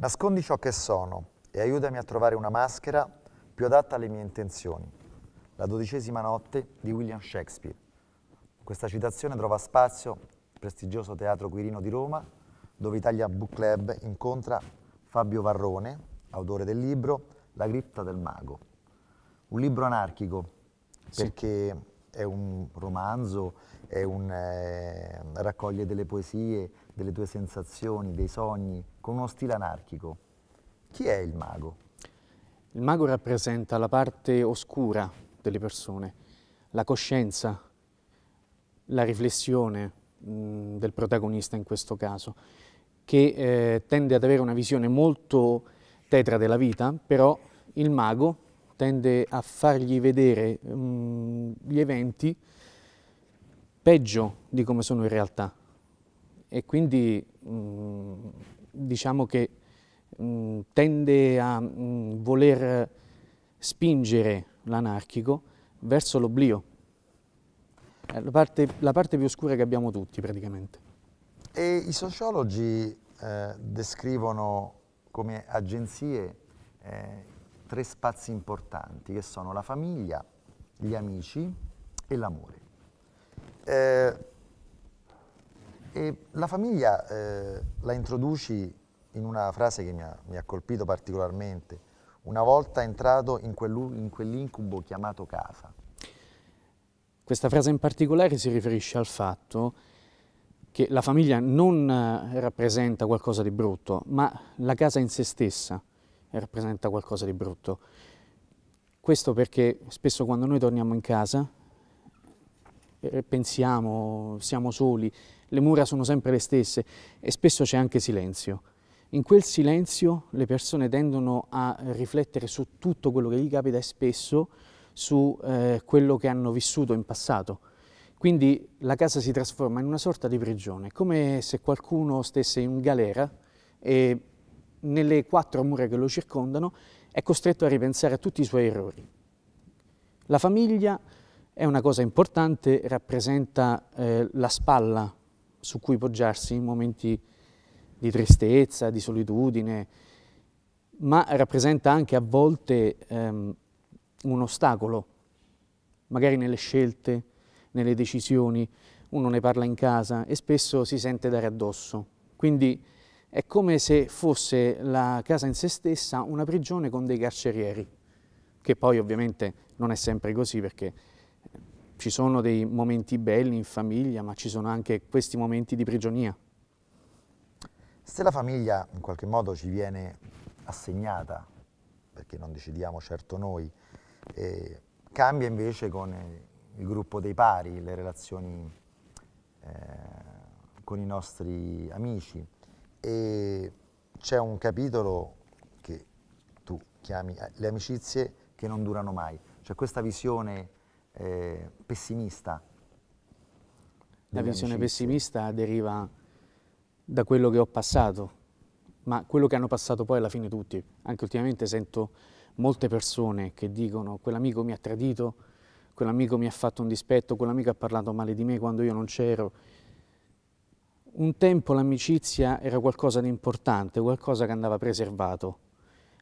Nascondi ciò che sono e aiutami a trovare una maschera più adatta alle mie intenzioni. La dodicesima notte di William Shakespeare. Questa citazione trova spazio nel prestigioso Teatro Quirino di Roma, dove Italia Book Club incontra Fabio Varrone, autore del libro La cripta del mago. Un libro anarchico sì. perché è un romanzo, è un, eh, raccoglie delle poesie, delle tue sensazioni, dei sogni, con uno stile anarchico. Chi è il mago? Il mago rappresenta la parte oscura delle persone, la coscienza, la riflessione mh, mm, del protagonista in questo caso, che eh, tende ad avere una visione molto tetra della vita, però il mago tende a fargli vedere mh, mm, gli eventi peggio di come sono in realtà e quindi mh, mm, diciamo che mh, mm, tende a mh, mm, voler spingere l'anarchico verso l'oblio. È la parte, la parte, più oscura che abbiamo tutti praticamente. E i sociologi eh, descrivono come agenzie eh, tre spazi importanti che sono la famiglia, gli amici e l'amore. Eh, e la famiglia eh, la introduci in una frase che mi ha, mi ha, colpito particolarmente, una volta entrato in, in quell'incubo chiamato casa. Questa frase in particolare si riferisce al fatto che la famiglia non eh, rappresenta qualcosa di brutto, ma la casa in sé stessa rappresenta qualcosa di brutto. Questo perché spesso quando noi torniamo in casa eh, pensiamo, siamo soli, le mura sono sempre le stesse e spesso c'è anche silenzio. In quel silenzio le persone tendono a riflettere su tutto quello che gli capita e spesso su eh, quello che hanno vissuto in passato. Quindi la casa si trasforma in una sorta di prigione, come se qualcuno stesse in galera e nelle quattro mura che lo circondano è costretto a ripensare a tutti i suoi errori. La famiglia è una cosa importante, rappresenta eh, la spalla su cui poggiarsi in momenti di tristezza, di solitudine, ma rappresenta anche a volte ehm, un ostacolo, magari nelle scelte, nelle decisioni, uno ne parla in casa e spesso si sente dare addosso. Quindi è come se fosse la casa in sé stessa una prigione con dei carcerieri, che poi ovviamente non è sempre così perché ci sono dei momenti belli in famiglia, ma ci sono anche questi momenti di prigionia. Se la famiglia in qualche modo ci viene assegnata, perché non decidiamo certo noi, eh, cambia invece con il gruppo dei pari, le relazioni eh, con i nostri amici. E c'è un capitolo che tu chiami eh, le amicizie che non durano mai, cioè questa visione eh, pessimista. La visione amicizie. pessimista deriva da quello che ho passato, ma quello che hanno passato poi alla fine tutti. Anche ultimamente sento molte persone che dicono quell'amico mi ha tradito, quell'amico mi ha fatto un dispetto, quell'amico ha parlato male di me quando io non c'ero. Un tempo l'amicizia era qualcosa di importante, qualcosa che andava preservato.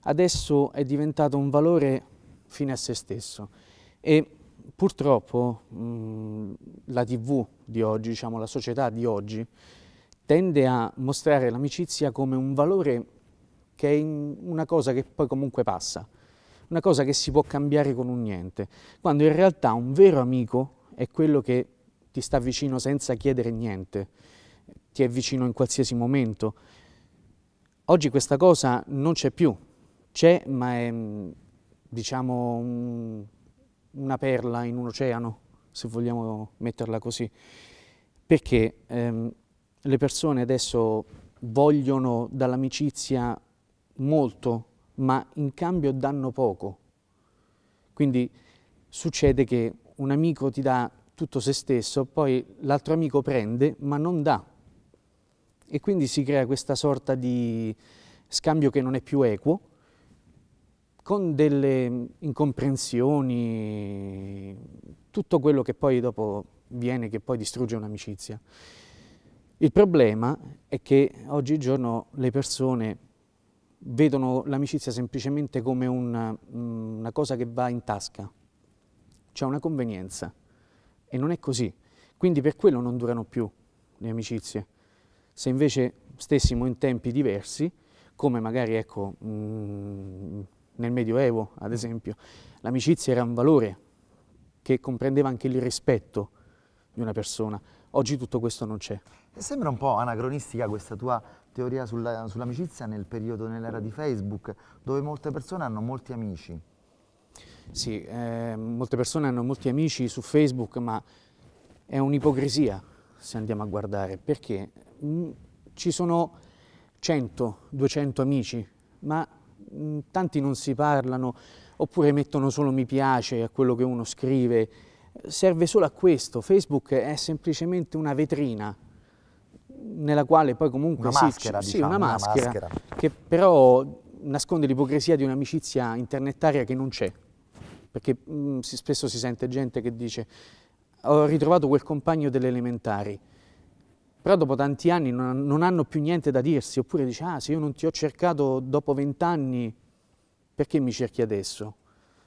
Adesso è diventato un valore fine a se stesso e purtroppo mh, mm, la TV di oggi, diciamo, la società di oggi, tende a mostrare l'amicizia come un valore che è una cosa che poi comunque passa, una cosa che si può cambiare con un niente, quando in realtà un vero amico è quello che ti sta vicino senza chiedere niente, ti è vicino in qualsiasi momento. Oggi questa cosa non c'è più, c'è ma è diciamo una perla in un oceano, se vogliamo metterla così, perché ehm, le persone adesso vogliono dall'amicizia molto, ma in cambio danno poco. Quindi succede che un amico ti dà tutto se stesso, poi l'altro amico prende, ma non dà. E quindi si crea questa sorta di scambio che non è più equo, con delle incomprensioni, tutto quello che poi dopo viene, che poi distrugge un'amicizia. Il problema è che oggigiorno le persone vedono l'amicizia semplicemente come una, mm, una cosa che va in tasca, c'è una convenienza e non è così. Quindi per quello non durano più le amicizie. Se invece stessimo in tempi diversi, come magari ecco, mh, mm, nel Medioevo, ad esempio. L'amicizia era un valore che comprendeva anche il rispetto di una persona. Oggi tutto questo non c'è. E sembra un po' anacronistica questa tua teoria sull'amicizia sull nel periodo, nell'era di Facebook, dove molte persone hanno molti amici. Sì, eh, molte persone hanno molti amici su Facebook, ma è un'ipocrisia se andiamo a guardare, perché mh, mm, ci sono 100, 200 amici, ma Mm, tanti non si parlano oppure mettono solo mi piace a quello che uno scrive. Serve solo a questo, Facebook è semplicemente una vetrina nella quale poi comunque una sì, maschera, sì, diciamo, una, una maschera, maschera che però nasconde l'ipocrisia di un'amicizia internetaria che non c'è, perché mh, mm, si, spesso si sente gente che dice ho ritrovato quel compagno delle elementari, però dopo tanti anni non, non hanno più niente da dirsi, oppure dici, ah se io non ti ho cercato dopo vent'anni, perché mi cerchi adesso?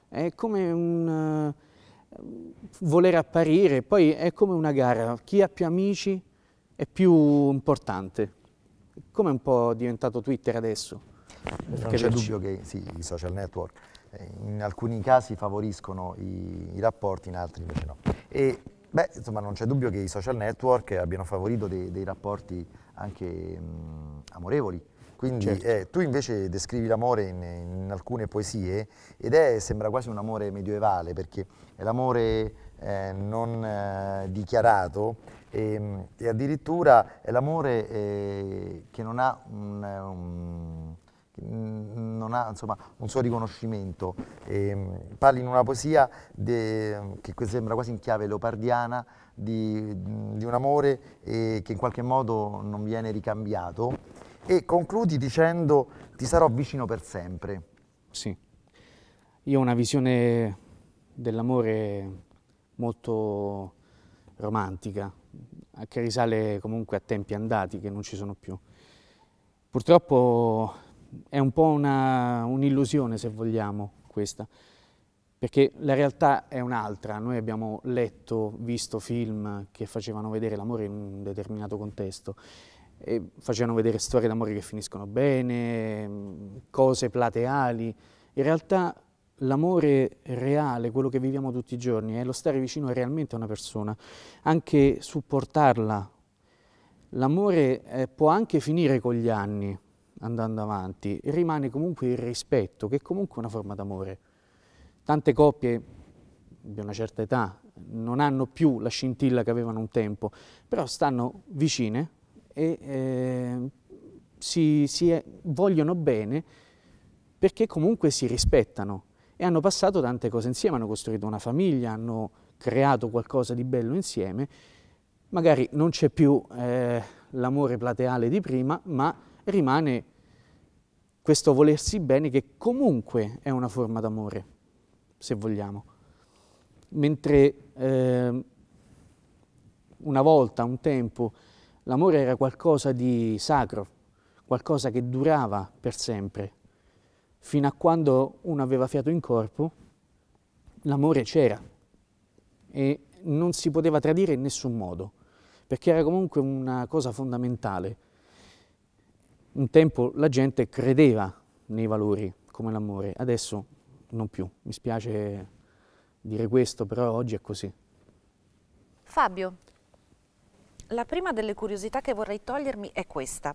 È come un uh, voler apparire, poi è come una gara, chi ha più amici è più importante, come è un po' diventato Twitter adesso. Non c'è dubbio che sì, i social network eh, in alcuni casi favoriscono i, i rapporti, in altri invece no. E Beh, insomma, non c'è dubbio che i social network abbiano favorito dei, dei rapporti anche mh, amorevoli. Quindi certo. eh, tu invece descrivi l'amore in, in, alcune poesie ed è, sembra quasi un amore medioevale perché è l'amore eh, non eh, dichiarato e, ehm, e, addirittura è l'amore eh, che non ha un, un Mm, non ha insomma, un suo riconoscimento. E, ehm, parli in una poesia de, che sembra quasi in chiave leopardiana di, mm, di un amore eh, che in qualche modo non viene ricambiato e concludi dicendo ti sarò vicino per sempre. Sì, io ho una visione dell'amore molto romantica, che risale comunque a tempi andati che non ci sono più. Purtroppo è un po' un'illusione se vogliamo questa, perché la realtà è un'altra, noi abbiamo letto, visto film che facevano vedere l'amore in un determinato contesto, e facevano vedere storie d'amore che finiscono bene, cose plateali, in realtà l'amore reale, quello che viviamo tutti i giorni, è lo stare vicino realmente a una persona, anche supportarla. L'amore eh, può anche finire con gli anni, andando avanti, rimane comunque il rispetto, che è comunque una forma d'amore. Tante coppie di una certa età non hanno più la scintilla che avevano un tempo, però stanno vicine e eh, si, si è, vogliono bene perché comunque si rispettano e hanno passato tante cose insieme, hanno costruito una famiglia, hanno creato qualcosa di bello insieme. Magari non c'è più eh, l'amore plateale di prima, ma rimane questo volersi bene che comunque è una forma d'amore, se vogliamo. Mentre eh, una volta, un tempo, l'amore era qualcosa di sacro, qualcosa che durava per sempre. Fino a quando uno aveva fiato in corpo, l'amore c'era e non si poteva tradire in nessun modo, perché era comunque una cosa fondamentale un tempo la gente credeva nei valori come l'amore, adesso non più. Mi spiace dire questo, però oggi è così. Fabio, la prima delle curiosità che vorrei togliermi è questa.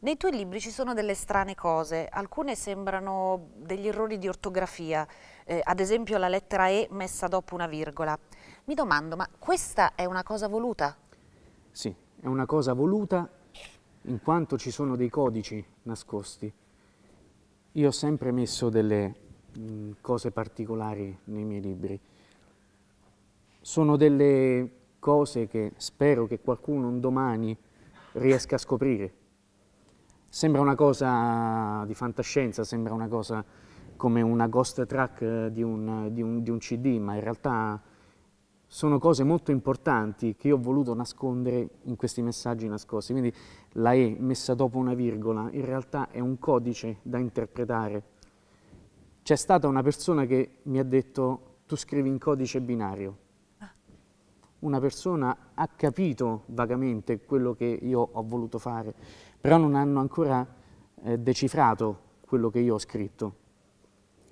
Nei tuoi libri ci sono delle strane cose, alcune sembrano degli errori di ortografia, eh, ad esempio la lettera E messa dopo una virgola. Mi domando, ma questa è una cosa voluta? Sì, è una cosa voluta in quanto ci sono dei codici nascosti, io ho sempre messo delle mm, cose particolari nei miei libri. Sono delle cose che spero che qualcuno un domani riesca a scoprire. Sembra una cosa di fantascienza, sembra una cosa come una ghost track eh, di un, di un, di un CD, ma in realtà sono cose molto importanti che io ho voluto nascondere in questi messaggi nascosti. Quindi la E messa dopo una virgola in realtà è un codice da interpretare. C'è stata una persona che mi ha detto tu scrivi in codice binario. Una persona ha capito vagamente quello che io ho voluto fare, però non hanno ancora eh, decifrato quello che io ho scritto.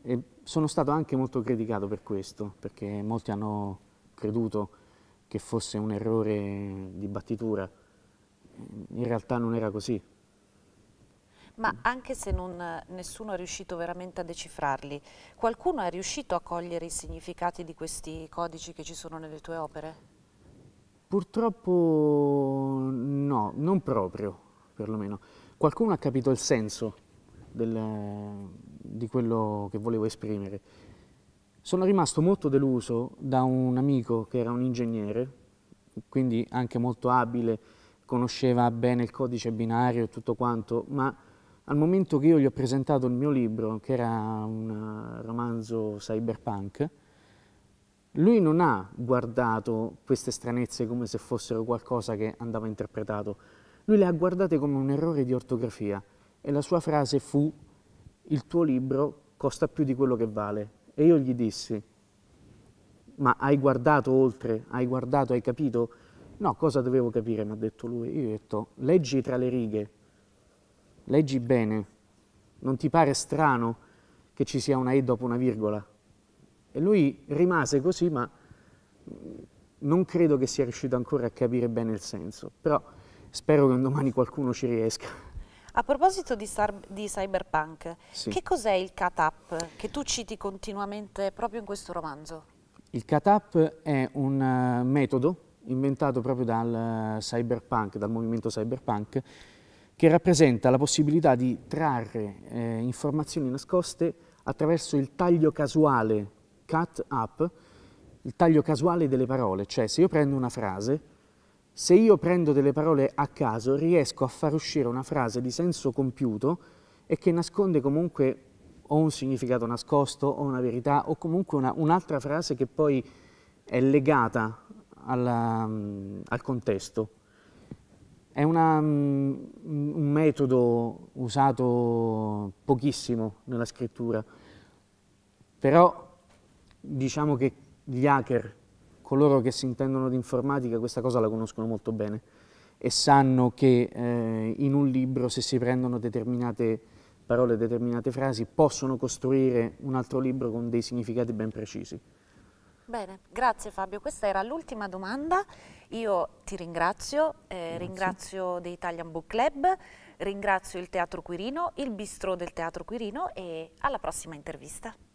E sono stato anche molto criticato per questo, perché molti hanno creduto che fosse un errore di battitura, in realtà non era così. Ma anche se non, nessuno è riuscito veramente a decifrarli, qualcuno è riuscito a cogliere i significati di questi codici che ci sono nelle tue opere? Purtroppo no, non proprio, perlomeno. Qualcuno ha capito il senso del, di quello che volevo esprimere sono rimasto molto deluso da un amico che era un ingegnere, quindi anche molto abile, conosceva bene il codice binario e tutto quanto, ma al momento che io gli ho presentato il mio libro, che era un eh, romanzo cyberpunk, lui non ha guardato queste stranezze come se fossero qualcosa che andava interpretato, lui le ha guardate come un errore di ortografia e la sua frase fu il tuo libro costa più di quello che vale e io gli dissi, ma hai guardato oltre, hai guardato, hai capito? No, cosa dovevo capire, mi ha detto lui. Io gli ho detto, leggi tra le righe, leggi bene, non ti pare strano che ci sia una E dopo una virgola? E lui rimase così, ma non credo che sia riuscito ancora a capire bene il senso, però spero che un domani qualcuno ci riesca. A proposito di, di cyberpunk, sì. che cos'è il cut-up che tu citi continuamente proprio in questo romanzo? Il cut-up è un eh, metodo inventato proprio dal eh, cyberpunk, dal movimento cyberpunk, che rappresenta la possibilità di trarre eh, informazioni nascoste attraverso il taglio casuale cut up, il taglio casuale delle parole, cioè se io prendo una frase se io prendo delle parole a caso riesco a far uscire una frase di senso compiuto e che nasconde comunque o un significato nascosto o una verità o comunque un'altra frase che poi è legata alla, mm, al contesto. È una, mm, un metodo usato pochissimo nella scrittura, però diciamo che gli hacker coloro che si intendono di informatica questa cosa la conoscono molto bene e sanno che eh, in un libro se si prendono determinate parole, determinate frasi, possono costruire un altro libro con dei significati ben precisi. Bene, grazie Fabio. Questa era l'ultima domanda. Io ti ringrazio, eh, ringrazio The Italian Book Club, ringrazio il Teatro Quirino, il Bistro del Teatro Quirino e alla prossima intervista.